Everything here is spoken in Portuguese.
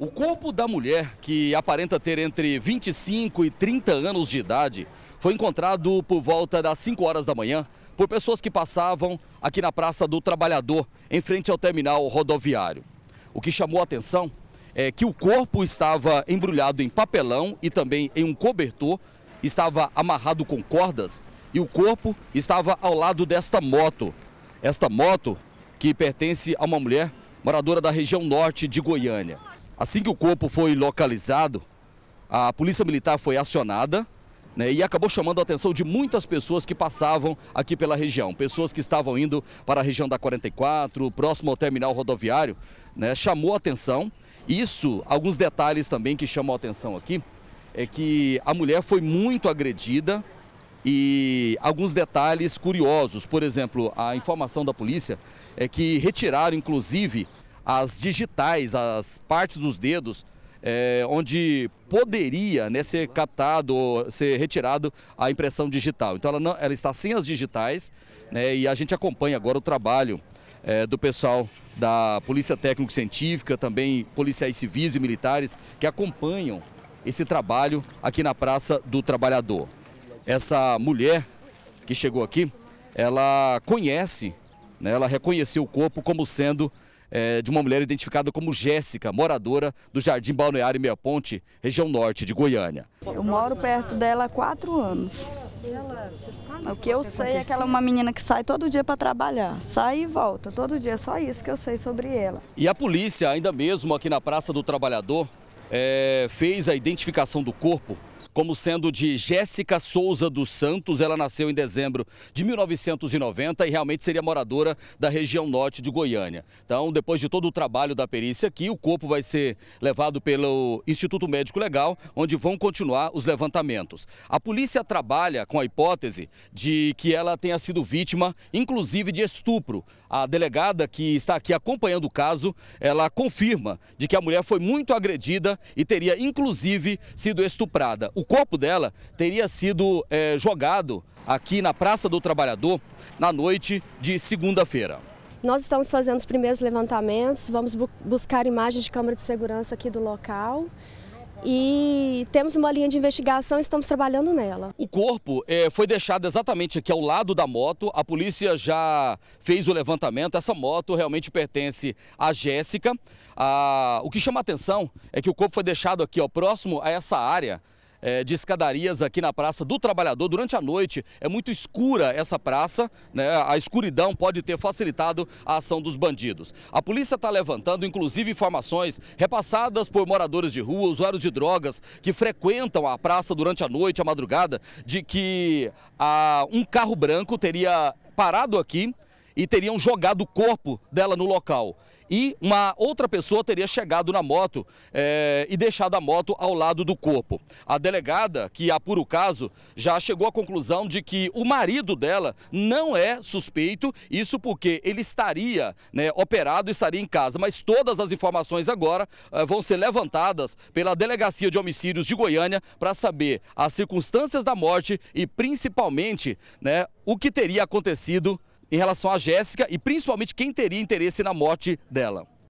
O corpo da mulher, que aparenta ter entre 25 e 30 anos de idade, foi encontrado por volta das 5 horas da manhã por pessoas que passavam aqui na Praça do Trabalhador, em frente ao terminal rodoviário. O que chamou a atenção é que o corpo estava embrulhado em papelão e também em um cobertor, estava amarrado com cordas e o corpo estava ao lado desta moto. Esta moto que pertence a uma mulher moradora da região norte de Goiânia. Assim que o corpo foi localizado, a polícia militar foi acionada né, e acabou chamando a atenção de muitas pessoas que passavam aqui pela região. Pessoas que estavam indo para a região da 44, próximo ao terminal rodoviário, né, chamou a atenção. Isso, alguns detalhes também que chamam a atenção aqui, é que a mulher foi muito agredida e alguns detalhes curiosos. Por exemplo, a informação da polícia é que retiraram, inclusive, as digitais, as partes dos dedos, é, onde poderia né, ser captado, ser retirado a impressão digital. Então ela, não, ela está sem as digitais né, e a gente acompanha agora o trabalho é, do pessoal da Polícia Técnico-Científica, também policiais civis e militares que acompanham esse trabalho aqui na Praça do Trabalhador. Essa mulher que chegou aqui, ela conhece, né, ela reconheceu o corpo como sendo é, de uma mulher identificada como Jéssica, moradora do Jardim Balneário Meia Ponte, região norte de Goiânia. Eu moro perto dela há quatro anos. o que eu sei é que ela é uma menina que sai todo dia para trabalhar, sai e volta, todo dia, só isso que eu sei sobre ela. E a polícia, ainda mesmo aqui na Praça do Trabalhador, é, fez a identificação do corpo como sendo de Jéssica Souza dos Santos. Ela nasceu em dezembro de 1990 e realmente seria moradora da região norte de Goiânia. Então, depois de todo o trabalho da perícia aqui, o corpo vai ser levado pelo Instituto Médico Legal, onde vão continuar os levantamentos. A polícia trabalha com a hipótese de que ela tenha sido vítima, inclusive, de estupro. A delegada que está aqui acompanhando o caso, ela confirma de que a mulher foi muito agredida e teria, inclusive, sido estuprada. O corpo dela teria sido é, jogado aqui na Praça do Trabalhador na noite de segunda-feira. Nós estamos fazendo os primeiros levantamentos, vamos bu buscar imagens de câmera de segurança aqui do local e temos uma linha de investigação e estamos trabalhando nela. O corpo é, foi deixado exatamente aqui ao lado da moto, a polícia já fez o levantamento, essa moto realmente pertence à Jéssica. Ah, o que chama atenção é que o corpo foi deixado aqui ó, próximo a essa área é, de escadarias aqui na Praça do Trabalhador. Durante a noite é muito escura essa praça, né? a escuridão pode ter facilitado a ação dos bandidos. A polícia está levantando, inclusive, informações repassadas por moradores de rua, usuários de drogas que frequentam a praça durante a noite, a madrugada, de que ah, um carro branco teria parado aqui e teriam jogado o corpo dela no local. E uma outra pessoa teria chegado na moto é, e deixado a moto ao lado do corpo. A delegada, que apura o caso, já chegou à conclusão de que o marido dela não é suspeito, isso porque ele estaria né, operado e estaria em casa. Mas todas as informações agora é, vão ser levantadas pela Delegacia de Homicídios de Goiânia para saber as circunstâncias da morte e principalmente né, o que teria acontecido em relação a Jéssica e principalmente quem teria interesse na morte dela.